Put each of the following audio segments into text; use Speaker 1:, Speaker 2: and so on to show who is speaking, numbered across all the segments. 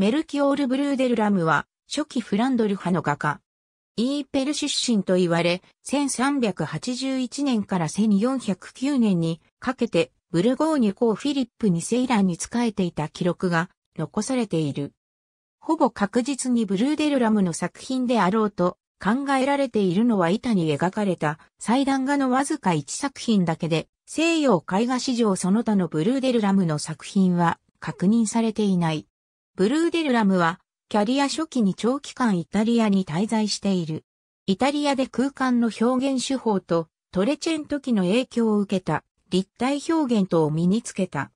Speaker 1: メルキオール・ブルーデル・ラムは、初期フランドル派の画家。イーペル出身と言われ、1381年から1409年にかけて、ブルゴーニュ公フィリップ2世イランに仕えていた記録が残されている。ほぼ確実にブルーデルラムの作品であろうと考えられているのは板に描かれた祭壇画のわずか1作品だけで、西洋絵画史上その他のブルーデルラムの作品は確認されていない。ブルーデルラムは、キャリア初期に長期間イタリアに滞在している。イタリアで空間の表現手法とトレチェン時の影響を受けた立体表現とを身につけた。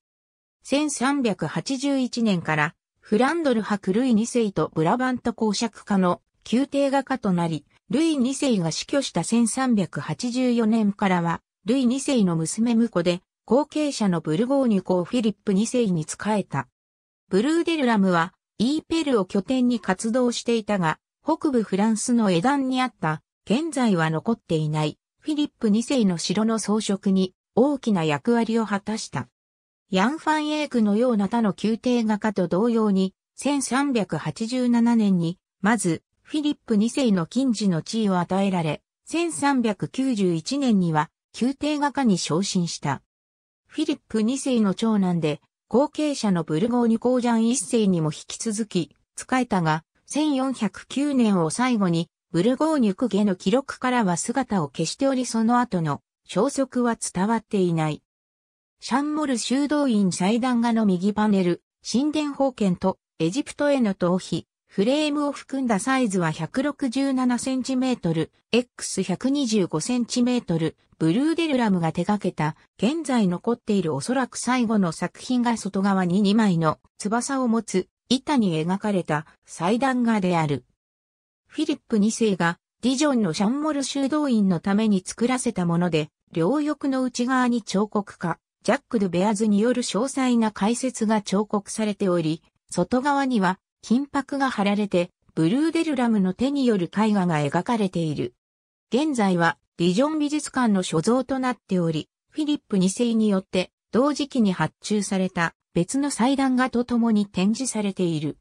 Speaker 1: 1381年からフランドル博ルイ2世とブラバント公爵家の宮廷画家となり、ルイ2世が死去した1384年からは、ルイ2世の娘婿で後継者のブルゴーニュ公フィリップ2世に仕えた。ブルーデルラムは、イーペルを拠点に活動していたが、北部フランスの枝段にあった、現在は残っていない、フィリップ2世の城の装飾に大きな役割を果たした。ヤン・ファン・エークのような他の宮廷画家と同様に、1387年に、まず、フィリップ2世の近似の地位を与えられ、1391年には、宮廷画家に昇進した。フィリップ2世の長男で、後継者のブルゴーニュ公ジャン一世にも引き続き、仕えたが、1409年を最後に、ブルゴーニュク家の記録からは姿を消しておりその後の消息は伝わっていない。シャンモル修道院祭壇画の右パネル、神殿封建とエジプトへの逃避、フレームを含んだサイズは 167cm、X125cm、ブルーデルラムが手掛けた、現在残っているおそらく最後の作品が外側に2枚の翼を持つ、板に描かれた祭壇画である。フィリップ2世が、ディジョンのシャンモル修道院のために作らせたもので、両翼の内側に彫刻家、ジャック・ドベアズによる詳細な解説が彫刻されており、外側には金箔が貼られて、ブルーデルラムの手による絵画が描かれている。現在は、ディジョン美術館の所蔵となっており、フィリップ2世によって同時期に発注された別の祭壇画と共に展示されている。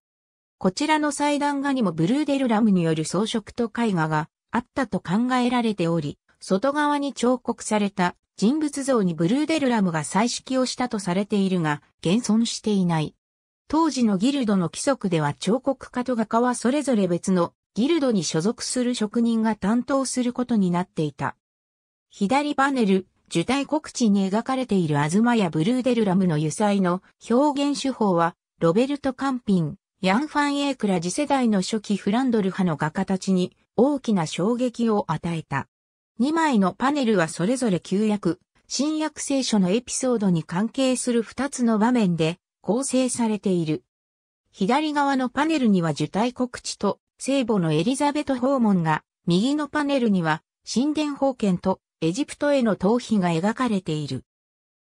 Speaker 1: こちらの祭壇画にもブルーデルラムによる装飾と絵画があったと考えられており、外側に彫刻された人物像にブルーデルラムが彩色をしたとされているが、現存していない。当時のギルドの規則では彫刻家と画家はそれぞれ別のギルドに所属する職人が担当することになっていた。左パネル、受胎告知に描かれているアズマやブルーデルラムの油彩の表現手法は、ロベルト・カンピン、ヤン・ファン・エークラ次世代の初期フランドル派の画家たちに大きな衝撃を与えた。2枚のパネルはそれぞれ旧約、新約聖書のエピソードに関係する2つの場面で構成されている。左側のパネルには受胎告知と聖母のエリザベト訪問が、右のパネルには神殿封建とエジプトへの逃避が描かれている。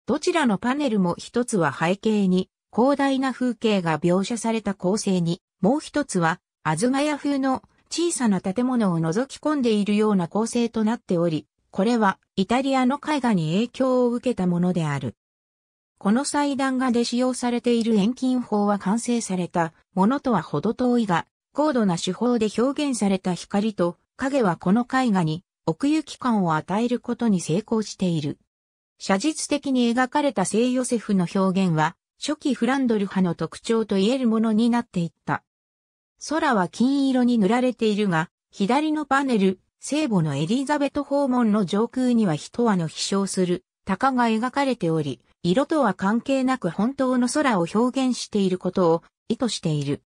Speaker 1: どちらのパネルも一つは背景に広大な風景が描写された構成に、もう一つは、アズまヤ風の小さな建物を覗き込んでいるような構成となっており、これはイタリアの絵画に影響を受けたものである。この祭壇画で使用されている遠近法は完成されたものとは程遠いが、高度な手法で表現された光と影はこの絵画に奥行き感を与えることに成功している。写実的に描かれた聖ヨセフの表現は、初期フランドル派の特徴と言えるものになっていった。空は金色に塗られているが、左のパネル、聖母のエリザベト訪問の上空には一羽の飛翔する鷹が描かれており、色とは関係なく本当の空を表現していることを意図している。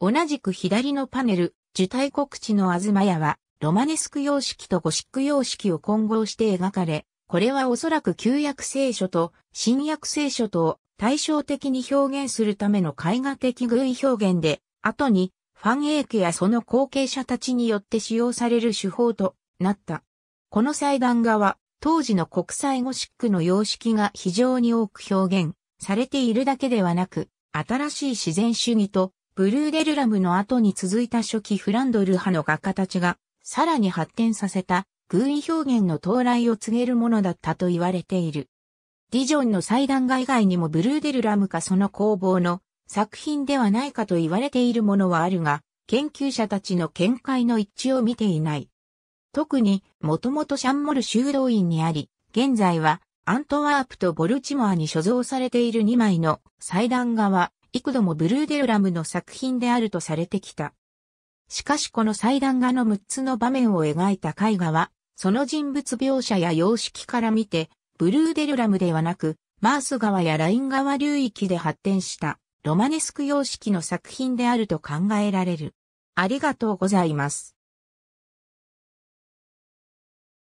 Speaker 1: 同じく左のパネル、受胎告知の東屋は、ロマネスク様式とゴシック様式を混合して描かれ、これはおそらく旧約聖書と新約聖書とを対照的に表現するための絵画的偶意表現で、後にファンエイクやその後継者たちによって使用される手法となった。この祭壇画は当時の国際ゴシックの様式が非常に多く表現されているだけではなく、新しい自然主義とブルーデルラムの後に続いた初期フランドル派の画家たちがさらに発展させた偶意表現の到来を告げるものだったと言われている。ディジョンの祭壇画以外にもブルーデルラムかその工房の作品ではないかと言われているものはあるが、研究者たちの見解の一致を見ていない。特に、もともとシャンモル修道院にあり、現在は、アントワープとボルチモアに所蔵されている2枚の祭壇画は、幾度もブルーデルラムの作品であるとされてきた。しかしこの祭壇画の6つの場面を描いた絵画は、その人物描写や様式から見て、ブルーデルラムではなく、マース川やライン川流域で発展したロマネスク様式の作品であると考えられる。ありがとうございます。